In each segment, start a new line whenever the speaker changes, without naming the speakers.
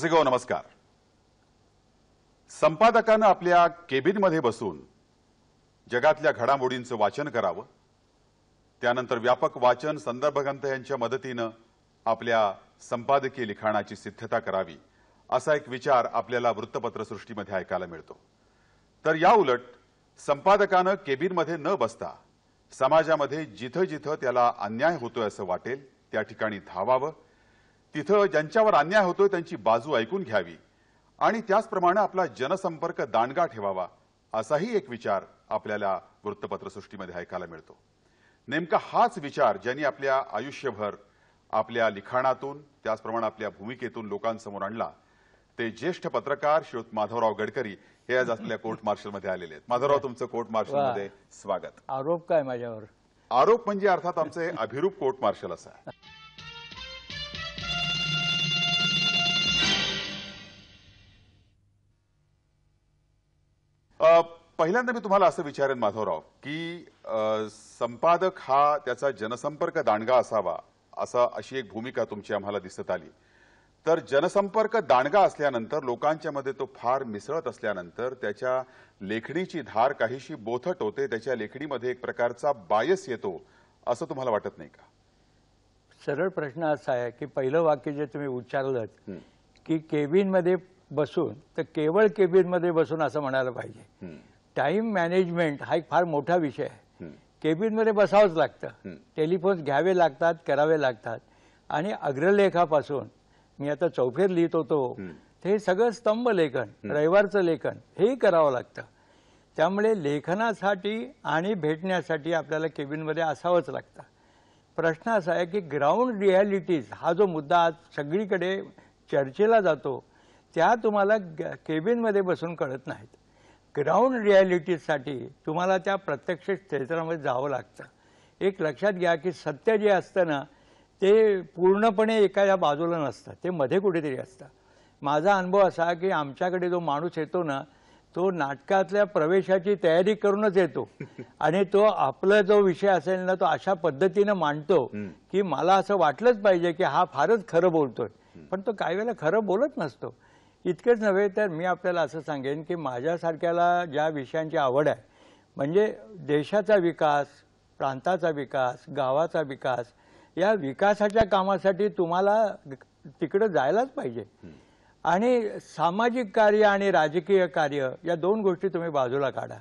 रसिको हो, नमस्कार संपादकानं आपल्या केबिनमध्ये बसून जगातल्या घडामोडींचं वाचन करावं त्यानंतर व्यापक वाचन संदर्भग्रंथ यांच्या मदतीनं आपल्या संपादकीय लिखाणाची सिद्धता करावी असा एक विचार आपल्याला वृत्तपत्रसृष्टीमध्ये ऐकायला मिळतो तर याउलट उलट संपादकानं केबिनमध्ये न बसता समाजामध्ये जिथं जिथं त्याला अन्याय होतोय असं वाटेल त्या ठिकाणी धावावं तिथं ज्यांच्यावर अन्याय होतोय त्यांची बाजू ऐकून घ्यावी आणि त्याचप्रमाणे आपला जनसंपर्क दांडगा ठेवावा असाही एक विचार आपल्याला वृत्तपत्रसृष्टीमध्ये ऐकायला मिळतो नेमका हाच विचार ज्यांनी आपल्या आयुष्यभर आपल्या लिखाणातून त्याचप्रमाणे आपल्या भूमिकेतून लोकांसमोर आणला ते ज्येष्ठ पत्रकार श्री माधवराव गडकरी हे आज आपल्या कोर्ट मार्शलमध्ये आलेले आहेत माधवराव तुमचं कोर्ट मार्शलमध्ये स्वागत
आरोप काय माझ्यावर
आरोप म्हणजे अर्थात आमचे अभिरूप कोर्ट मार्शल असा पहिल्यांदा मी तुम्हाला असं विचारेन माधवराव की संपादक हा त्याचा जनसंपर्क दांडगा असावा असा अशी एक भूमिका तुमची आम्हाला दिसत आली तर जनसंपर्क दांडगा असल्यानंतर लोकांच्या मध्ये तो फार मिसळत असल्यानंतर त्याच्या लेखणीची धार काहीशी बोथट होते त्याच्या लेखणीमध्ये एक प्रकारचा बायस येतो असं तुम्हाला वाटत नाही का
सरळ प्रश्न असा आहे की पहिलं वाक्य जे तुम्ही उच्चारलं की केबिनमध्ये बसून तर केवळ केबिनमध्ये बसून असं म्हणायला पाहिजे टाइम मॅनेजमेंट हा एक फार मोठा विषय आहे केबिनमध्ये बसावंच लागतं टेलिफोन्स घ्यावे लागतात करावे लागतात आणि अग्रलेखापासून मी आता चौफेर लिहित होतो हे सगळं स्तंभ लेखन रविवारचं लेखन हेही करावं लागतं त्यामुळे लेखनासाठी आणि भेटण्यासाठी आपल्याला केबिनमध्ये असावंच लागतं प्रश्न असा आहे की ग्राउंड रिॲलिटीज हा जो मुद्दा आज सगळीकडे चर्चेला जातो त्या तुम्हाला केबिनमध्ये बसून कळत नाहीत ग्राउंड रिॲलिटीसाठी तुम्हाला त्या प्रत्यक्ष क्षेत्रामध्ये जावं लागतं एक लक्षात घ्या की सत्य जे असतं ना ते पूर्णपणे एखाद्या बाजूला नसतं ते मध्ये कुठेतरी असतं माझा अनुभव असा की आमच्याकडे जो माणूस येतो ना तो नाटकातल्या प्रवेशाची तयारी करूनच येतो आणि तो आपला जो विषय असेल ना तो अशा पद्धतीनं मांडतो की मला असं वाटलंच पाहिजे की हा फारच खरं बोलतोय पण तो काही वेळेला खरं बोलत नसतो इतकेच नव्हे तर मी आपल्याला असं सांगेन की माझ्यासारख्याला ज्या विषयांची आवड आहे म्हणजे देशाचा विकास प्रांताचा विकास गावाचा विकास या विकासाच्या कामासाठी तुम्हाला तिकडं जायलाच पाहिजे आणि सामाजिक कार्य आणि राजकीय कार्य या दोन गोष्टी तुम्ही बाजूला काढा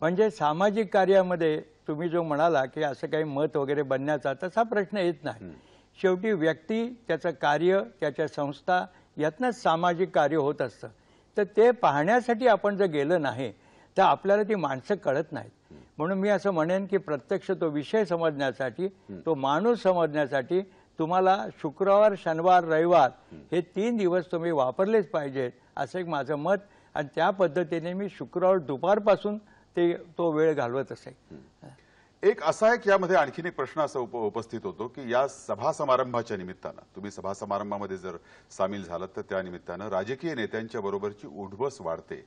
म्हणजे सामाजिक कार्यामध्ये तुम्ही जो म्हणाला की असं काही मत वगैरे बनण्याचा तसा प्रश्न येत नाही शेवटी व्यक्ती त्याचं कार्य त्याच्या संस्था यातनंच सामाजिक कार्य होत असतं तर ते पाहण्यासाठी आपण जर गेलं नाही तर आपल्याला ती माणसं कळत नाहीत म्हणून मी असं म्हणेन की प्रत्यक्ष तो विषय समजण्यासाठी तो माणूस समजण्यासाठी तुम्हाला शुक्रवार शनिवार रविवार हे तीन दिवस तुम्ही वापरलेच पाहिजेत असं एक माझं मत आणि त्या पद्धतीने मी शुक्रवार दुपारपासून ते तो वेळ घालवत असे
एक असा एक यामध्ये आणखीन एक प्रश्न असा उप उपस्थित होतो की या सभा समारंभाच्या निमित्तानं तुम्ही सभा समारंभामध्ये जर सामील झालात तर त्या निमित्तानं राजकीय नेत्यांच्या बरोबरची उढवस वाढते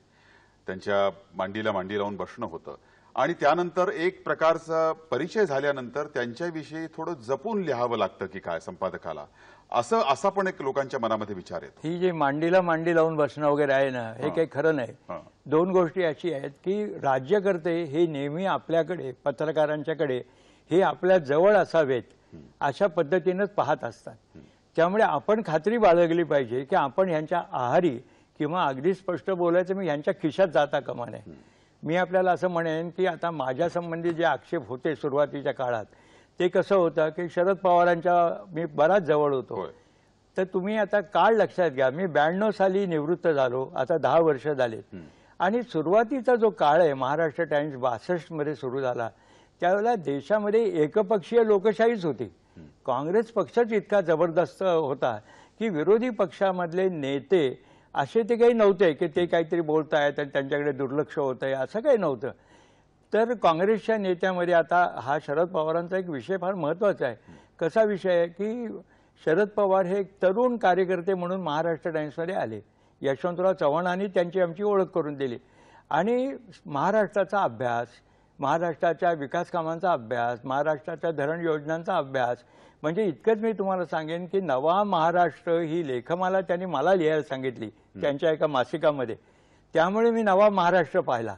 त्यांच्या मांडीला मांडी लावून बसणं होतं आणि त्यानंतर एक प्रकारचा परिचय झाल्यानंतर त्यांच्याविषयी थोडं जपून लिहावं लागतं की काय संपादकाला असं असा पण एक लोकांच्या मनामध्ये विचार येतो
ही जी मांडीला मांडी लावून बसणं वगैरे आहे ना हे काही खरं नाही दोन गोष्टी अशी आहेत की राज्यकर्ते हे नेहमी आपल्याकडे पत्रकारांच्याकडे हे आपल्या जवळ असावेत अशा पद्धतीनंच पाहत असतात त्यामुळे आपण खात्री बाळगली पाहिजे की आपण ह्यांच्या आहारी किंवा अगदी स्पष्ट बोलायचं मी यांच्या खिशात जाता कमाने नये मी आपल्याला असं म्हणेन की आता माझ्यासंबंधी जे आक्षेप होते सुरुवातीच्या काळात ते कसं होतं की शरद पवारांच्या मी बराच जवळ होतो तर तुम्ही आता काळ लक्षात घ्या मी ब्याण्णव साली निवृत्त झालो आता दहा वर्ष झाले आणि सुरुवातीचा जो काळ आहे महाराष्ट्र टाइम्स बासष्टमध्ये सुरू झाला त्यावेळेला देशामध्ये एकपक्षीय लोकशाहीच होती काँग्रेस पक्षच इतका जबरदस्त होता की विरोधी पक्षामधले नेते असे ते काही नव्हते की ते काहीतरी बोलत आहेत आणि त्यांच्याकडे दुर्लक्ष होत आहे असं काही नव्हतं तर काँग्रेसच्या नेत्यामध्ये आता हा शरद पवारांचा एक विषय फार महत्त्वाचा आहे कसा विषय आहे की शरद पवार हे एक तरुण कार्यकर्ते म्हणून महाराष्ट्र टाइम्समध्ये आले यशवंतराव चव्हाणांनी त्यांची आमची ओळख करून दिली आणि महाराष्ट्राचा अभ्यास महाराष्ट्राच्या विकास कामांचा अभ्यास महाराष्ट्राच्या धरण योजनांचा अभ्यास म्हणजे इतकंच मी तुम्हाला सांगेन की नवा महाराष्ट्र ही लेखमाला त्यांनी मला लिहायला सांगितली त्यांच्या एका मासिकामध्ये त्यामुळे मी नवा महाराष्ट्र पाहिला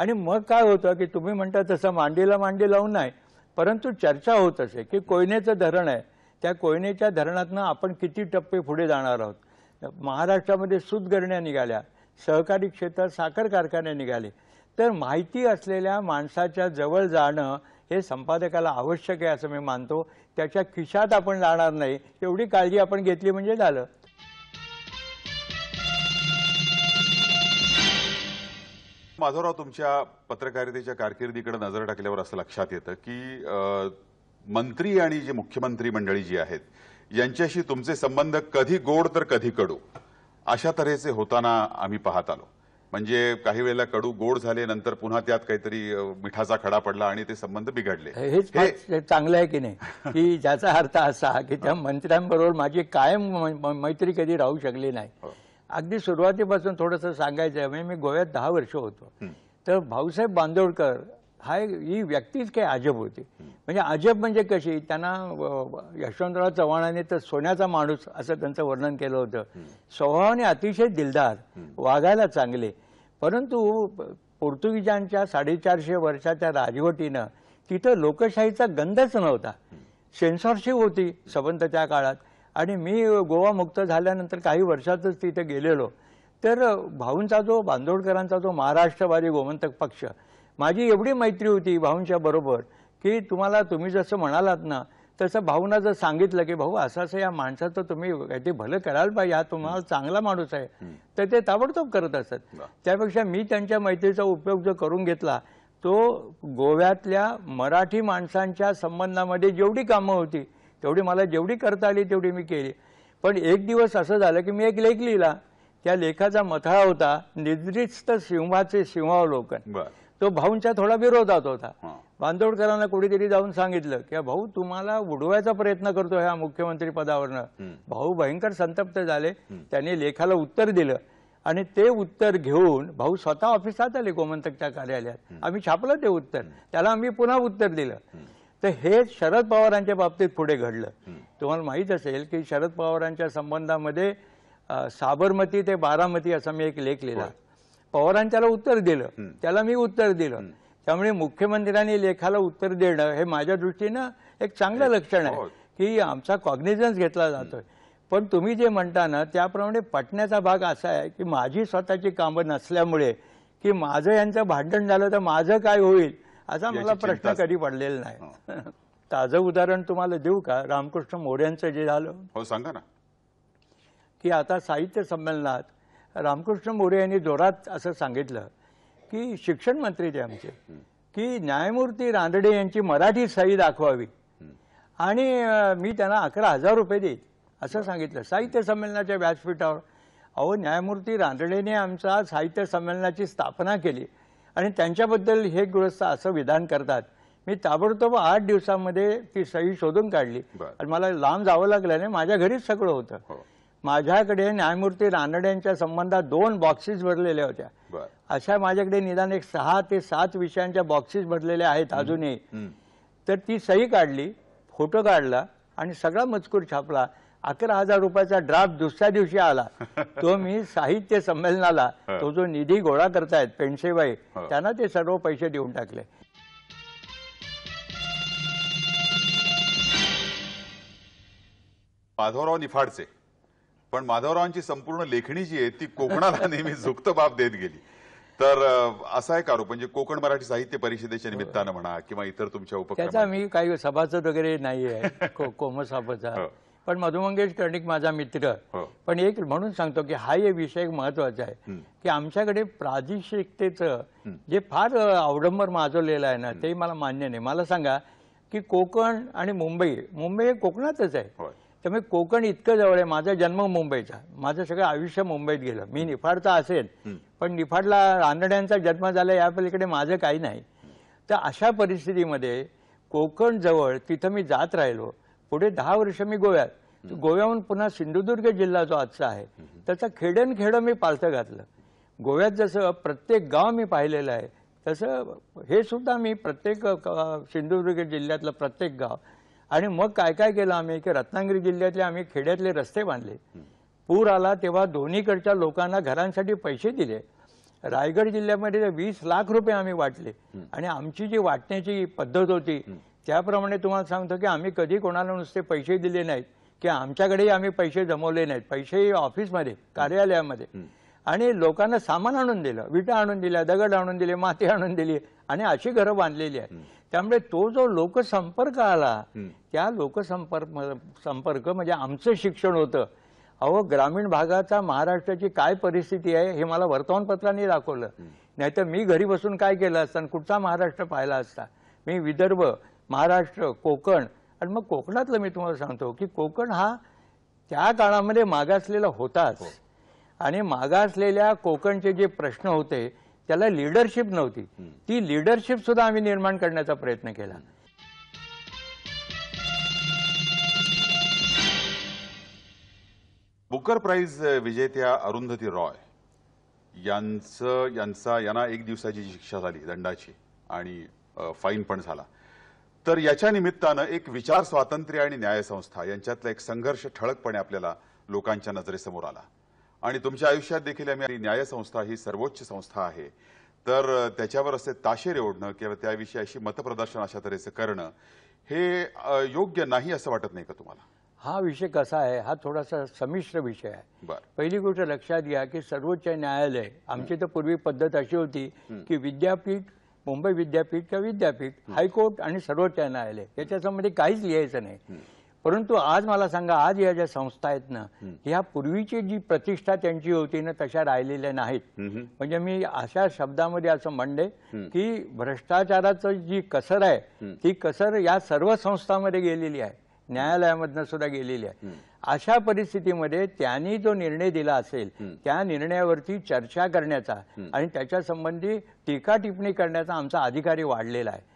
आणि मग काय होतं की तुम्ही म्हणता तसं मांडीला मांडी लावून नाही परंतु चर्चा होत असे की कोयनेचं धरण आहे त्या कोयनेच्या धरणातनं आपण किती टप्पे पुढे जाणार आहोत महाराष्ट्रामध्ये सुतगरण्या निघाल्या सहकारी क्षेत्रात साखर कारखाने निघाले तर माहिती असलेल्या माणसाच्या जवळ जाणं हे संपादकाला आवश्यक आहे असं मी मानतो त्याच्या खिशात आपण जाणार नाही एवढी काळजी आपण घेतली म्हणजे झालं
माधवराव तुमच्या पत्रकारितेच्या कारकिर्दीकडे नजर टाकल्यावर असं लक्षात येतं की मंत्री आणि जे मुख्यमंत्री मंडळी जी आहेत यांच्याशी तुमचे संबंध कधी गोड तर कधी कडू अशा तऱ्हेचे होताना आम्ही पाहत आलो म्हणजे काही वेळेला कडू गोड झाले नंतर पुन्हा त्यात काहीतरी मिठाचा खडा
पडला आणि ते संबंध बिघडले हेच चांगलं आहे की नाही की ज्याचा अर्थ असा की त्या मंत्र्यांबरोबर माझी कायम मैत्री कधी राहू शकली नाही हो. अगदी सुरुवातीपासून थोडंसं सांगायचं आहे म्हणजे मी गोव्यात दहा वर्ष होतो तर भाऊसाहेब बांदोडकर हा ही व्यक्तीच काही अजब होती म्हणजे अजब म्हणजे कशी त्यांना यशवंतराव चव्हाणाने तर सोन्याचा माणूस असं त्यांचं वर्णन केलं होतं स्वभावाने अतिशय दिलदार वागायला चांगले परंतु पोर्तुगीजांच्या साडेचारशे वर्षाच्या राजवटीनं तिथं लोकशाहीचा गंधच नव्हता सेन्सॉरशिप होती सबंत त्या काळात आणि मी गोवा मुक्त झाल्यानंतर काही वर्षातच तिथे गेलेलो तर भाऊंचा जो बांदोडकरांचा जो महाराष्ट्रवादी गोमंतक पक्ष माझी एवढी मैत्री होती भाऊंच्या बरोबर की तुम्हाला तुम्ही जसं म्हणालात ना तसं भाऊना जर सांगितलं की भाऊ असं असं या माणसाचं तुम्ही काहीतरी भलं कराल पाहिजे हा तुम्हाला चांगला माणूस आहे तर ते ताबडतोब करत असत त्यापेक्षा मी त्यांच्या मैत्रीचा उपयोग जो करून घेतला तो गोव्यातल्या मराठी माणसांच्या संबंधामध्ये जेवढी कामं होती तेवढी मला जेवढी करता आली तेवढी मी केली पण एक दिवस असं झालं की मी एक लेख लिहिला त्या लेखाचा मथळा होता निद्रिस्त सिंहाचे सिंहावलोकन तो भाऊंच्या थोडा विरोधात होता बांदोडकरांना कुठेतरी जाऊन सांगितलं की भाऊ तुम्हाला उडवायचा प्रयत्न करतो ह्या मुख्यमंत्री पदावरनं भाऊ भयंकर संतप्त झाले त्यांनी लेखाला उत्तर दिलं आणि ते उत्तर घेऊन भाऊ स्वतः ऑफिसात आले गोमंतकच्या कार्यालयात आम्ही छापलं ते उत्तर त्याला आम्ही पुन्हा उत्तर दिलं तर हे शरद पवारांच्या बाबतीत पुढे घडलं तुम्हाला माहीत असेल की शरद पवारांच्या संबंधामध्ये साबरमती ते बारामती असा मी एक लेख लिहिला पवारांच्याला उत्तर दिलं त्याला मी उत्तर दिलं त्यामुळे मुख्यमंत्र्यांनी लेखाला उत्तर देणं हे माझ्या दृष्टीनं एक चांगलं लक्षण आहे की आमचा कॉग्निझन्स घेतला जातोय पण तुम्ही जे म्हणता ना त्याप्रमाणे पटण्याचा भाग असा आहे की माझी स्वतःची कामं नसल्यामुळे की माझं यांचं भांडण झालं तर माझं काय होईल असा मला प्रश्न कधी पडलेला नाही हो. ताजं उदाहरण तुम्हाला देऊ का रामकृष्ण मोऱ्यांचं जे झालं हो सांगा ना की आता साहित्य संमेलनात रामकृष्ण मोरे यांनी जोरात असं सांगितलं की शिक्षण मंत्री ते आमचे की न्यायमूर्ती रांदडे यांची मराठी सही दाखवावी आणि मी त्यांना अकरा हजार रुपये देईन असं सांगितलं साहित्य संमेलनाच्या व्यासपीठावर अहो न्यायमूर्ती रांदडेने आमचा साहित्य संमेलनाची स्थापना केली आणि त्यांच्याबद्दल हे गृहस्थ असं विधान करतात मी ताबडतोब आठ दिवसामध्ये ती सही शोधून काढली आणि मला लांब जावं लागल्याने माझ्या घरीच सगळं होतं हो. माझ्याकडे न्यायमूर्ती रानडे यांच्या संबंधात दोन बॉक्सेस भरलेल्या होत्या अशा माझ्याकडे निदान एक सहा ते सात विषयांच्या बॉक्सेस भरलेल्या आहेत अजूनही तर ती सही काढली फोटो काढला आणि सगळा मजकूर छापला अकरा हजार रुपयाचा ड्राफ्ट दुसऱ्या दिवशी आला तो मी साहित्य संमेलनाला हो. तो जो निधी गोळा करतायत पेनशेबाई हो. त्यांना ते सर्व पैसे देऊन टाकले
माधवराव निफाडचे पण माधवरावांची संपूर्ण लेखणी जी आहे ती कोकणाला नेहमी झुक्त बाब देत गेली तर असा एक आरोप म्हणजे कोकण मराठी साहित्य परिषदेच्या निमित्तानं म्हणा किंवा इतर तुमच्या उपक्रमाचा त्याचा
मी काही सभासद वगैरे नाही आहे कोमसाचा हो. पण मधुमंगेश कर्णिक माझा मित्र हो. पण एक म्हणून सांगतो की हा एक विषय महत्वाचा आहे की आमच्याकडे प्रादेशिकतेचं जे फार अवडंबर माजवलेलं आहे ना ते मला मान्य नाही मला सांगा की कोकण आणि मुंबई मुंबई हे कोकणातच आहे त्यामुळे कोकण इतकं जवळ आहे माझा जन्म मुंबईचा माझं सगळं आयुष्य मुंबईत गेलं मी निफाडचा असेल पण निफाडला रानड्यांचा जन्म झाला या पलीकडे माझं काही नाही तर अशा परिस्थितीमध्ये कोकण जवळ तिथं मी जात राहिलो पुढे दहा वर्ष मी गोव्यात गोव्याहून पुन्हा सिंधुदुर्ग जिल्हा जो आजचा आहे त्याचा खेडन खेडं मी पालथं घातलं गोव्यात जसं प्रत्येक गाव मी पाहिलेलं आहे तसं हे सुद्धा मी प्रत्येक सिंधुदुर्ग जिल्ह्यातलं प्रत्येक गाव आणि मग काय काय केलं आम्ही की रत्नागिरी जिल्ह्यातले आम्ही खेड्यातले रस्ते बांधले पूर आला तेव्हा दोन्हीकडच्या लोकांना घरांसाठी पैसे दिले रायगड जिल्ह्यामध्ये वीस लाख रुपये आम्ही वाटले आणि आमची जी वाटण्याची पद्धत होती त्याप्रमाणे तुम्हाला सांगतो की आम्ही कधी कोणाला नुसते पैसे दिले नाहीत की आमच्याकडेही आम्ही पैसे जमवले नाहीत पैसे ऑफिसमध्ये कार्यालयामध्ये आणि लोकांना सामान आणून दिलं विटा आणून दिल्या दगड आणून दिले माती आणून दिली आणि अशी घरं बांधलेली आहेत त्यामुळे तो जो लोकसंपर्क आला त्या लोकसंपर्क संपर्क म्हणजे आमचं शिक्षण होतं अहो ग्रामीण भागाचा महाराष्ट्राची काय परिस्थिती आहे हे मला वर्तमानपत्रांनी दाखवलं नाहीतर मी घरी बसून काय केलं असतं कुठचा महाराष्ट्र पाहिला असता मी विदर्भ महाराष्ट्र कोकण आणि मग कोकणातलं मी तुम्हाला सांगतो की कोकण हा त्या काळामध्ये मागासलेला होताच हो. आणि मागासलेल्या कोकणचे जे प्रश्न होते त्याला लिडरशिप नव्हती ती लिडरशिप सुद्धा आम्ही निर्माण करण्याचा प्रयत्न केला
बुकर प्राईज विजेत्या अरुंधती रॉय यांचं यांचा यांना एक दिवसाची शिक्षा झाली दंडाची आणि फाईन पण झाला तर याच्या निमित्तानं एक विचार स्वातंत्र्य आणि न्यायसंस्था यांच्यातला एक संघर्ष ठळकपणे आपल्याला लोकांच्या नजरेसमोर आला आणि तुमच्या आयुष्यात देखील आम्ही न्यायसंस्था ही सर्वोच्च संस्था आहे तर त्याच्यावर असे ताशेरे ओढणं किंवा त्याविषयी अशी मतप्रदर्शन अशा तऱ्हेचं करणं हे योग्य नाही असं वाटत नाही का तुम्हाला
हा विषय कसा आहे हा थोडासा संमिश्र विषय आहे पहिली गोष्ट लक्षात घ्या की सर्वोच्च न्यायालय आमची तर पूर्वी पद्धत अशी होती की विद्यापीठ मुंबई विद्यापीठ किंवा विद्यापीठ हायकोर्ट आणि सर्वोच्च न्यायालय याच्यासंबंधी संबंधी काहीच लिहायचं नाही परंतु आज मला सांगा आज या ज्या संस्था आहेत ना ह्या पूर्वीची जी प्रतिष्ठा त्यांची होती ना तशा राहिलेल्या नाहीत म्हणजे मी अशा शब्दामध्ये असं म्हणले की भ्रष्टाचाराचं जी कसर आहे ती कसर या सर्व संस्थांमध्ये गेलेली आहे न्यायालयामधनं सुद्धा गेलेली आहे अशा परिस्थितीमध्ये त्यांनी जो निर्णय दिला असेल त्या निर्णयावरती चर्चा करण्याचा आणि त्याच्या संबंधी टीका टिप्पणी करण्याचा आमचा अधिकारी वाढलेला आहे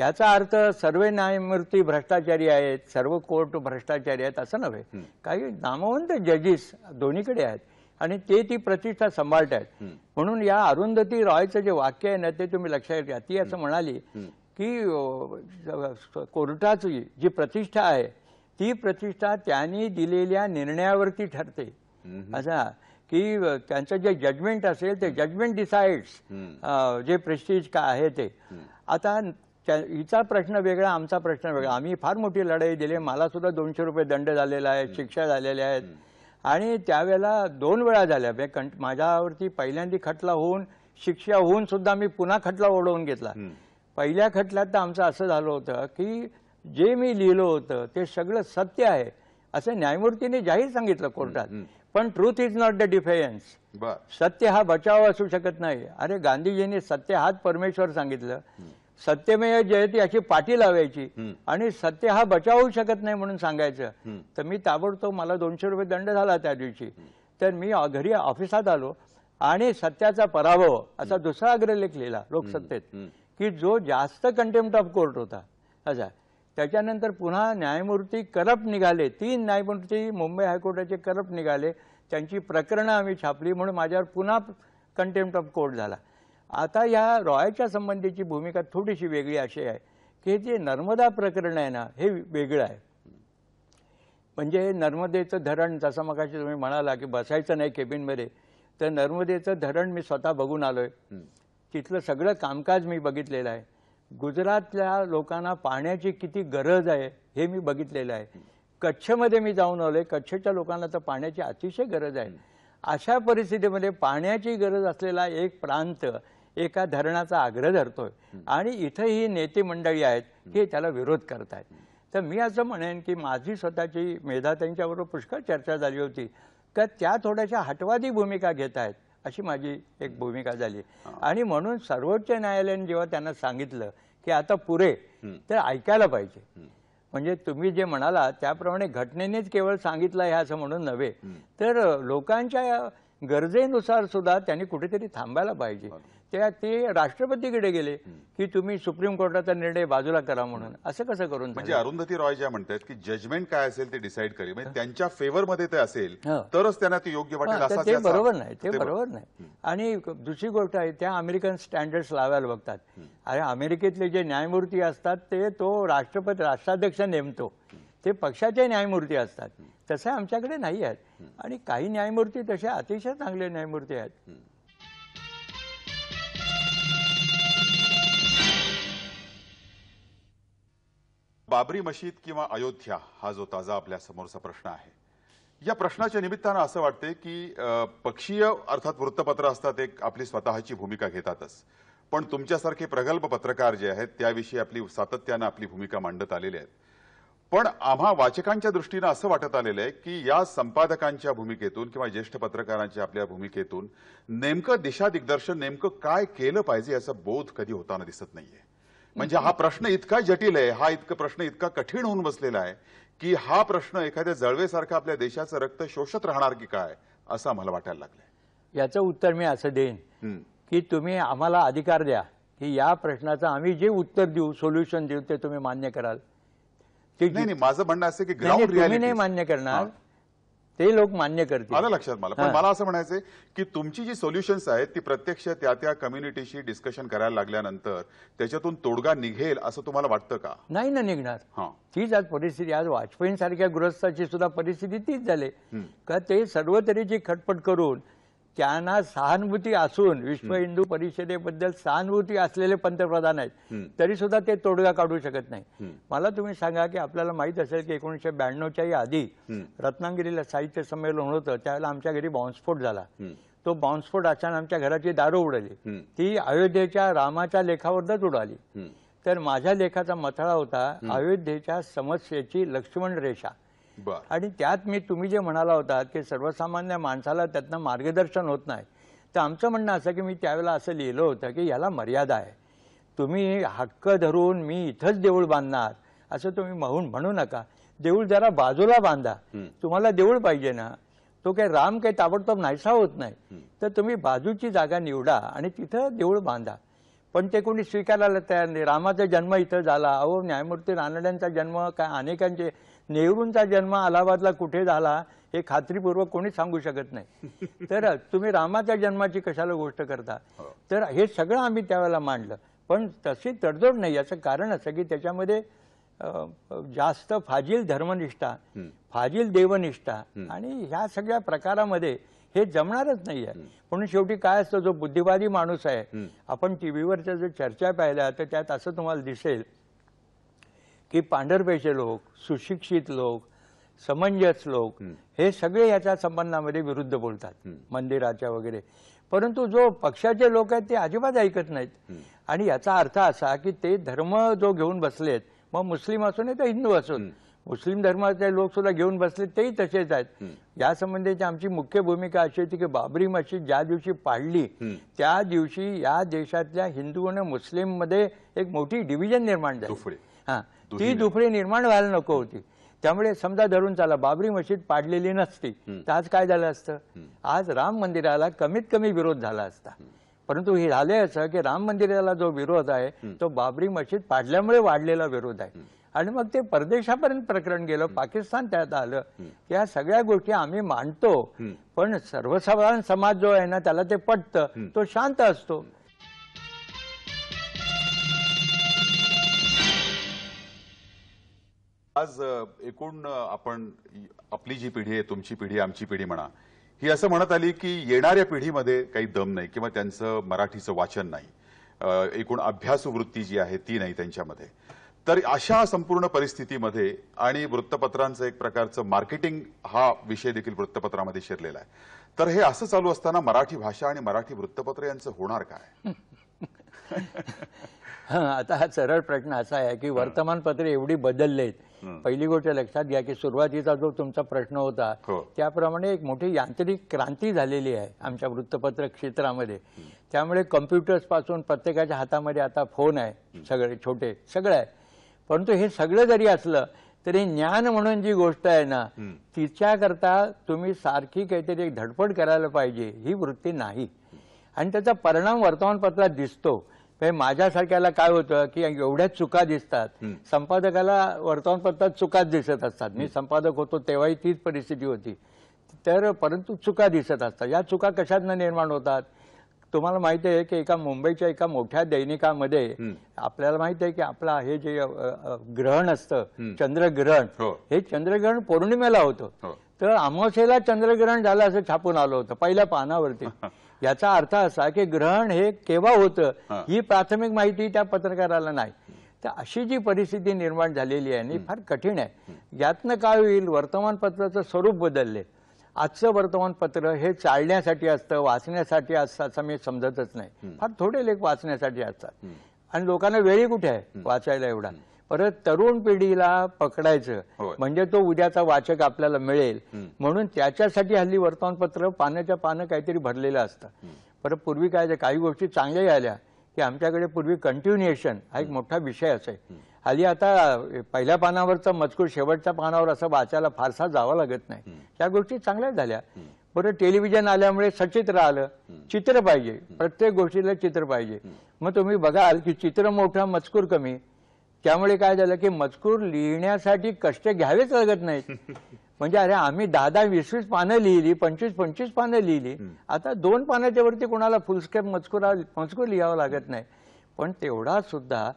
याचा अर्थ सर्व न्यायमूर्ती भ्रष्टाचारी आहेत सर्व कोर्ट भ्रष्टाचारी आहेत असं नव्हे काही नामवंत जजेस दोन्हीकडे आहेत आणि ते ती प्रतिष्ठा सांभाळत आहेत म्हणून या अरुंधती रॉयचं जे वाक्य आहे ना ते तुम्ही लक्षात घ्या ती असं म्हणाली की कोर्टाची जी प्रतिष्ठा आहे ती प्रतिष्ठा त्यांनी दिलेल्या निर्णयावरती ठरते असा की त्यांचं जे जजमेंट असेल ते जजमेंट डिसाइड जे प्रेस्टीज का आहे ते आता हिचा प्रश्न वेगळा आमचा प्रश्न वेगळा आम्ही फार मोठी लढाई दिली मला सुद्धा दोनशे रुपये दंड झालेला आहे शिक्षा झालेल्या आहेत आणि त्यावेळेला दोन वेळा झाल्या म्हणजे माझ्यावरती पहिल्यांदा खटला होऊन शिक्षा होऊन सुद्धा मी पुन्हा खटला ओढवून घेतला पहिल्या खटल्यात तर आमचं असं झालं होतं की जे मी लिहिलं होतं ते सगळं सत्य आहे असं न्यायमूर्तीने जाहीर सांगितलं कोर्टात पण truth is not the defence सत्य हा बचाव असू शकत नाही अरे गांधीजींनी सत्य हाच परमेश्वर सांगितलं सत्यमेय जयती अशी पाठी लावायची आणि सत्य हा बचाव होऊ शकत नाही म्हणून सांगायचं तर मी ताबडतोब मला दोनशे रुपये दंड झाला त्या दिवशी तर मी घरी ऑफिसात आलो आणि सत्याचा पराभव असा दुसरा अग्रलेख लिहिला लोकसत्तेत की जो जास्त कंटेम्प्ट ऑफ कोर्ट होता अच्छा त्याच्यानंतर पुन्हा न्यायमूर्ती करप निघाले तीन न्यायमूर्ती मुंबई हायकोर्टाचे करप निघाले त्यांची प्रकरणं आम्ही छापली म्हणून माझ्यावर पुन्हा कंटेम्प्ट ऑफ कोर्ट झाला आता या रॉयच्या संबंधीची भूमिका थोडीशी वेगळी अशी आहे की जे नर्मदा प्रकरण आहे ना हे वेगळं आहे म्हणजे नर्मदेचं धरण जसं मगाशी तुम्ही म्हणाला की बसायचं नाही केबिनमध्ये तर नर्मदेचं धरण मी स्वतः बघून आलो आहे तिथलं सगळं कामकाज मी बघितलेलं आहे गुजरातल्या लोकांना पाण्याची किती गरज आहे हे मी बघितलेलं आहे कच्छमध्ये मी जाऊन आलो कच्छच्या लोकांना तर पाण्याची अतिशय गरज आहे अशा परिस्थितीमध्ये पाण्याची गरज असलेला एक प्रांत एका धरणाचा आग्रह धरतोय आणि इथं ही नेते मंडळी आहेत हे त्याला विरोध करत आहेत तर मी असं म्हणेन की माझी स्वतःची मेधा त्यांच्याबरोबर पुष्कळ चर्चा झाली होती का त्या थोड्याशा हटवादी भूमिका घेत आहेत अशी माझी एक भूमिका झाली आणि म्हणून सर्वोच्च न्यायालयाने जेव्हा त्यांना सांगितलं की आता पुरे तर ऐकायला पाहिजे म्हणजे तुम्ही जे म्हणाला त्याप्रमाणे घटनेनेच केवळ सांगितलं आहे असं म्हणून नव्हे तर लोकांच्या गरजेनुसार सुद्धा त्यांनी कुठेतरी थांबायला पाहिजे त्या ते राष्ट्रपतीकडे गेले की तुम्ही सुप्रीम कोर्टाचा निर्णय बाजूला करा म्हणून असं कसं करून म्हणजे
अरुंधती रॉय ज्या म्हणतात की जजमेंट काय असेल ते डिसाईड करेल म्हणजे त्यांच्या फेवरमध्ये ते असेल तरच त्यांना ते योग्य वाटेल ते बरोबर नाही ते बरोबर नाही
आणि दुसरी गोष्ट आहे त्या अमेरिकन स्टँडर्ड्स लावायला बघतात आणि अमेरिकेतले जे न्यायमूर्ती असतात ते तो राष्ट्रपती राष्ट्राध्यक्ष नेमतो ते पक्षाचे न्यायमूर्ती असतात तसे आमच्याकडे नाही आहेत आणि काही न्यायमूर्ती तसे अतिशय चांगले न्यायमूर्ती आहेत
बाबरी मशीद किंवा अयोध्या हा जो ताजा आपल्या समोरचा प्रश्न आहे या प्रश्नाच्या निमित्तानं असं वाटते की पक्षीय अर्थात वृत्तपत्र असतात एक आपली स्वतःची भूमिका घेतातच पण तुमच्यासारखे प्रगल्भ पत्रकार जे आहेत त्याविषयी आपली सातत्यानं आपली भूमिका मांडत आलेली आहेत पण आम्हा वाचकांच्या दृष्टीनं असं वाटत आलेलं आहे की या संपादकांच्या भूमिकेतून किंवा ज्येष्ठ पत्रकारांच्या आपल्या भूमिकेतून नेमकं दिशा दिग्दर्शन नेमकं काय केलं पाहिजे याचा बोध कधी होताना दिसत नाहीये म्हणजे हा प्रश्न इतका जटिल आहे हा इतका प्रश्न इतका कठीण होऊन बसलेला आहे की हा प्रश्न एखाद्या जळवेसारखा आपल्या देशाचं रक्त शोषत राहणार की काय असं आम्हाला वाटायला लागलं
याचं उत्तर मी असं देईन की तुम्ही आम्हाला अधिकार द्या की या प्रश्नाचं आम्ही जे उत्तर देऊ सोल्युशन देऊ ते तुम्ही मान्य कराल नाही माझं म्हणणं असं की ग्राउंड नाही मान्य करणार ते लोक मान्य करतील आलं लक्षात
मला पण मला असं म्हणायचं की तुमची जी सोल्युशन्स आहेत ती प्रत्यक्ष त्या त्या कम्युनिटीशी डिस्कशन करायला लागल्यानंतर त्याच्यातून तोडगा निघेल असं तुम्हाला वाटतं का
नाही ना निघणार तीच आज परिस्थिती आज वाजपेयींसारख्या गृहस्थाची सुद्धा परिस्थिती तीच झाली का ते सर्व जी खटपट करून त्यांना सहानुभूती असून विश्व हिंदू परिषदेबद्दल सहानुभूती असलेले पंतप्रधान आहेत तरी सुद्धा ते तोडगा काढू शकत नाही मला तुम्ही सांगा की आपल्याला माहित असेल की एकोणीसशे ब्याण्णवच्या आधी रत्नागिरीला साहित्य संमेलन होतं त्यावेळेला आमच्या घरी बॉम्बस्फोट झाला तो बॉम्बस्फोट असताना आमच्या घराची दारू उडाली ती अयोध्येच्या रामाच्या लेखावरच उडाली तर माझ्या लेखाचा मथळा होता अयोध्येच्या समस्येची लक्ष्मण रेषा आणि त्यात मी तुम्ही जे म्हणाला होता की सर्वसामान्य माणसाला त्यातनं मार्गदर्शन होत नाही तर आमचं म्हणणं असं की मी त्यावेळेला असं लिहिलं होतं की याला मर्यादा आहे तुम्ही हक्क धरून मी इथंच देऊळ बांधणार असं तुम्ही म्हणून म्हणू नका देऊळ जरा बाजूला बांधा तुम्हाला देऊळ पाहिजे ना तो काही राम काही ताबडतोब नाहीसा होत नाही तर तुम्ही बाजूची जागा निवडा आणि तिथं देऊळ बांधा पण ते कोणी स्वीकारायला तयार नाही रामाचा जन्म इथं झाला अहो न्यायमूर्ती रानड्यांचा जन्म काय अनेकांचे नेहरूंचा जन्म अलाहाबादला कुठे झाला हे खात्रीपूर्वक कोणी सांगू शकत नाही तर तुम्ही रामाच्या जन्माची कशाला गोष्ट करता हो. तर हे सगळं आम्ही त्यावेळेला मांडलं पण तशी तडजोड नाही याचं कारण असं की त्याच्यामध्ये जास्त फाजील धर्मनिष्ठा फाजील देवनिष्ठा आणि ह्या सगळ्या प्रकारामध्ये हे जमणारच नाही आहे म्हणून शेवटी काय असतं जो बुद्धिवादी माणूस आहे आपण टी व्हीवरच्या जर चर्चा पाहिल्या तर त्यात असं तुम्हाला दिसेल की पांढरपेचे लोक सुशिक्षित लोक समंजस लोक हे सगळे याच्या संबंधामध्ये विरुद्ध बोलतात मंदिराच्या वगैरे परंतु जो पक्षाचे लोक आहेत ते अजिबात ऐकत नाहीत आणि याचा अर्थ असा की ते धर्म जो घेऊन बसलेत मग मुस्लिम असून तर हिंदू असून मुस्लिम धर्माचे लोक सुद्धा घेऊन बसले तेही तसेच आहेत या संबंधीची आमची मुख्य भूमिका अशी होती की बाबरी मशीद ज्या दिवशी पाडली त्या दिवशी या देशातल्या हिंदू आणि मुस्लिम मध्ये एक मोठी डिव्हिजन निर्माण झाली हा ती दुफळी निर्माण व्हायला नको होती त्यामुळे समजा धरून चाला बाबरी मशीद पाडलेली नसती तर आज काय झालं असतं आज राम मंदिराला कमीत कमी विरोध झाला असता परंतु हे झाले असं की राम मंदिराला जो विरोध आहे तो बाबरी मशीद पाडल्यामुळे वाढलेला विरोध आहे आणि मग ते परदेशापर्यंत प्रकरण गेलं पाकिस्तान त्यात आलं या सगळ्या गोष्टी आम्ही मांडतो पण सर्वसाधारण समाज जो आहे ना त्याला ते पटत तो शांत असतो
आज एकूण आपण आपली जी पिढी आहे तुमची पिढी आमची पिढी म्हणा ही असं म्हणत आली की येणाऱ्या पिढीमध्ये काही दम नाही किंवा त्यांचं मराठीचं वाचन नाही एकूण अभ्यासवृत्ती जी आहे ती नाही त्यांच्यामध्ये तर अशा संपूर्ण परिस्थितीमध्ये आणि वृत्तपत्रांचं एक प्रकारचं मार्केटिंग हा विषय देखील वृत्तपत्रामध्ये शिरलेला आहे तर हे असं चालू असताना मराठी भाषा आणि मराठी वृत्तपत्र यांचं होणार काय
आता हा सरळ प्रश्न असा आहे की वर्तमानपत्रे एवढी बदललेत पहिली गोष्ट लक्षात घ्या की सुरुवातीचा जो तुमचा प्रश्न होता हो. त्याप्रमाणे एक मोठी यांत्रिक क्रांती झालेली आहे आमच्या वृत्तपत्र क्षेत्रामध्ये त्यामुळे कम्प्युटर्स पासून प्रत्येकाच्या हातामध्ये आता फोन आहे सगळे छोटे सगळे आहे परंतु हे सगळं जरी असलं तरी ज्ञान म्हणून जी गोष्ट आहे ना तिच्याकरता तुम्ही सारखी काहीतरी एक धडपड करायला पाहिजे ही वृत्ती नाही आणि त्याचा परिणाम वर्तमानपत्रात दिसतो म्हणजे माझ्यासारख्याला काय होतं की एवढ्या चुका दिसतात संपादकाला वर्तमानपत्रात चुकाच दिसत असतात मी संपादक होतो तेव्हाही तीच परिस्थिती होती तर परंतु चुका दिसत असतात या चुका कशातनं निर्माण होतात तुम्हाला माहित आहे की एका मुंबईच्या एका मोठ्या दैनिकामध्ये आपल्याला माहित आहे की आपला हे जे ग्रहण असतं चंद्रग्रहण हो. हे चंद्रग्रहण पौर्णिमेला होतं हो. तर अमावस्येला चंद्रग्रहण झालं असं छापून आलं होतं पहिल्या पानावरती याचा अर्थ असा की ग्रहण हे केव्हा होतं ही प्राथमिक माहिती त्या पत्रकाराला नाही तर अशी जी परिस्थिती निर्माण झालेली आहे आणि फार कठीण आहे यातनं काय होईल वर्तमानपत्राचं स्वरूप बदलले आजचं वर्तमानपत्र हे चालण्यासाठी असतं वाचण्यासाठी असतं असं मी समजतच नाही फार थोडे लेख वाचण्यासाठी असतात आणि लोकांना वेळी कुठे आहे वाचायला एवढा परत तरुण पिढीला पकडायचं म्हणजे तो उद्याचा वाचक आपल्याला मिळेल म्हणून त्याच्यासाठी हल्ली वर्तमानपत्र पाण्याच्या पानं काहीतरी भरलेलं असतं परत पूर्वी काय काही गोष्टी चांगल्या आल्या की आमच्याकडे पूर्वी कंटिन्युएशन हा एक मोठा विषय असे आली आता पहिल्या पानावरचा मजकूर शेवटच्या पानावर असं वाचायला फारसा जावं लागत नाही या गोष्टी चांगल्या झाल्या बरं टेलिव्हिजन आल्यामुळे सचित्र आलं चित्र पाहिजे प्रत्येक गोष्टीला चित्र पाहिजे मग तुम्ही बघाल की चित्र मोठा मजकूर कमी त्यामुळे काय झालं की मजकूर लिहिण्यासाठी कष्ट घ्यावेच लागत नाहीत म्हणजे अरे आम्ही दहा दहा वीस वीस पानं लिहिली पंचवीस पंचवीस पानं लिहिली आता दोन पानाच्या वरती कोणाला फुलस्केप मजकूर मजकूर लिहावा लागत नाही पण तेवढा सुद्धा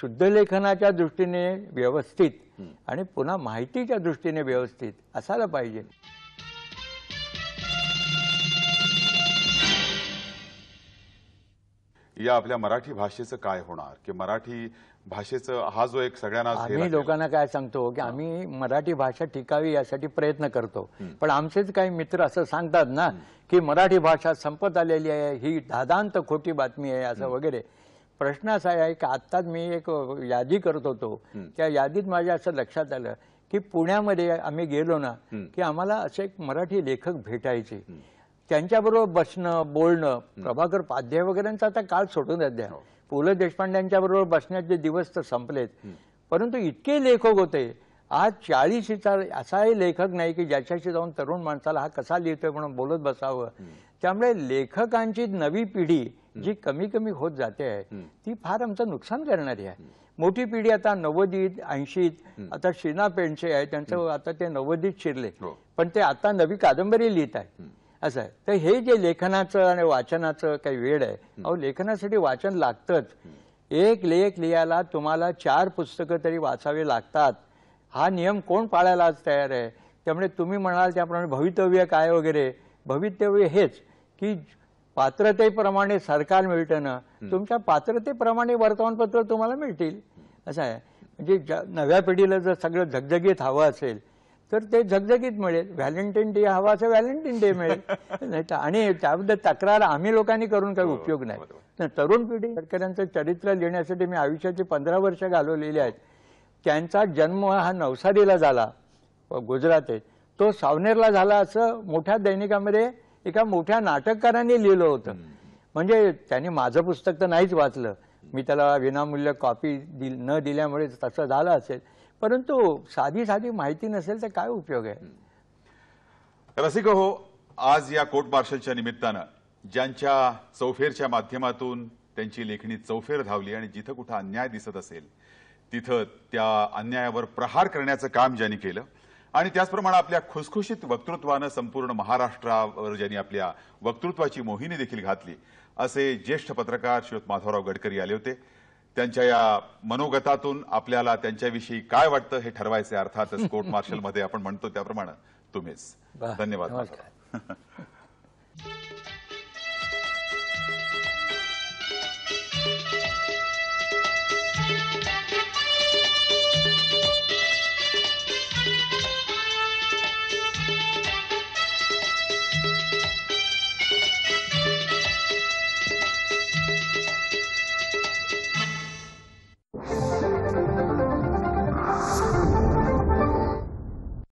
शुद्धलेखनाच्या दृष्टीने व्यवस्थित आणि पुन्हा माहितीच्या दृष्टीने व्यवस्थित असायला पाहिजे
या आपल्या मराठी भाषेचं काय होणार की मराठी भाषेचं हा जो एक सगळ्यांना आम्ही लोकांना
काय सांगतो की आम्ही मराठी भाषा टिकावी यासाठी प्रयत्न करतो पण आमचेच काही मित्र असं सांगतात ना की मराठी भाषा संपत आलेली आहे ही दादांत खोटी बातमी आहे असं वगैरे प्रश्न असा आहे की आत्ताच मी एक यादी करत होतो त्या यादीत माझ्या असं लक्षात आलं की पुण्यामध्ये आम्ही गेलो ना की आम्हाला असे एक मराठी लेखक भेटायचे त्यांच्याबरोबर बसणं बोलणं प्रभाकर पाध्याय वगैरेंचा आता काळ सोडून द्या हो. पु ल देशपांड्यांच्या बरोबर बसण्याचे दिवस तर संपलेत परंतु इतके लेखक होते आज चाळीसीचा असाही लेखक नाही की ज्याच्याशी जाऊन तरुण माणसाला हा कसा लिहितोय म्हणून बोलत बसावं त्यामुळे लेखकांची नवी पिढी जी कमी कमी होत जाते आहे ती फार आमचं नुकसान करणारी आहे मोठी पिढी आता नवोदित ऐंशीत आता श्रीना पेंडसे आहे त्यांचं आता ते नवोदित शिरले हो. पण ते आता नवी कादंबरी लिहित आहे असं आहे तर हे जे लेखनाचं आणि वाचनाचं काही वेळ आहे अहो लेखनासाठी वाचन लागतंच एक लेख लिहायला तुम्हाला चार पुस्तकं तरी वाचावी लागतात हा नियम कोण पाळायला आज तयार आहे त्यामुळे तुम्ही म्हणाल त्याप्रमाणे भवितव्य काय वगैरे भवितव्य हेच की पात्रतेप्रमाणे सरकार मिळतं ना तुमच्या पात्रतेप्रमाणे वर्तमानपत्र तुम्हाला मिळतील असं आहे म्हणजे नव्या पिढीला जर सगळं झगझगीत हवं असेल तर ते झगझगीत मिळेल व्हॅलेंटाईन डे हवा असं व्हॅलेंटाईन डे मिळेल आणि त्याबद्दल तक्रार आम्ही लोकांनी करून काही हो, उपयोग नाही तर तरुण पिढी शेतकऱ्यांचं चरित्र लिहिण्यासाठी मी आयुष्याची पंधरा वर्ष घालवलेली आहेत त्यांचा जन्म हा नवसारीला झाला आहे तो सावनेरला झाला असं मोठ्या दैनिकामध्ये एका मोठ्या नाटककाराने लिहिलं होतं म्हणजे त्याने माझं पुस्तक तर नाहीच वाचलं मी त्याला विनामूल्य कॉपी दिल न दिल्यामुळे तसं झालं असेल परंतु साधी साधी माहिती नसेल तर काय उपयोग आहे
रसिक हो आज या कोर्ट मार्शलच्या निमित्तानं ज्यांच्या चौफेरच्या माध्यमातून त्यांची लेखणी चौफेर धावली आणि जिथं कुठं अन्याय दिसत असेल तिथं त्या अन्यायावर प्रहार करण्याचं काम ज्यांनी केलं आणि त्याचप्रमाणे आपल्या खुसखुशीत वक्तृत्वानं संपूर्ण महाराष्ट्रावर ज्यांनी आपल्या वक्तृत्वाची मोहिनी देखील घातली असे ज्येष्ठ पत्रकार श्रीयुत माधवराव गडकरी आले होते त्यांच्या या मनोगतातून आपल्याला त्यांच्याविषयी काय वाटतं हे ठरवायचे अर्थातच कोर्ट मार्शलमध्ये आपण म्हणतो त्याप्रमाणे तुम्हीच धन्यवाद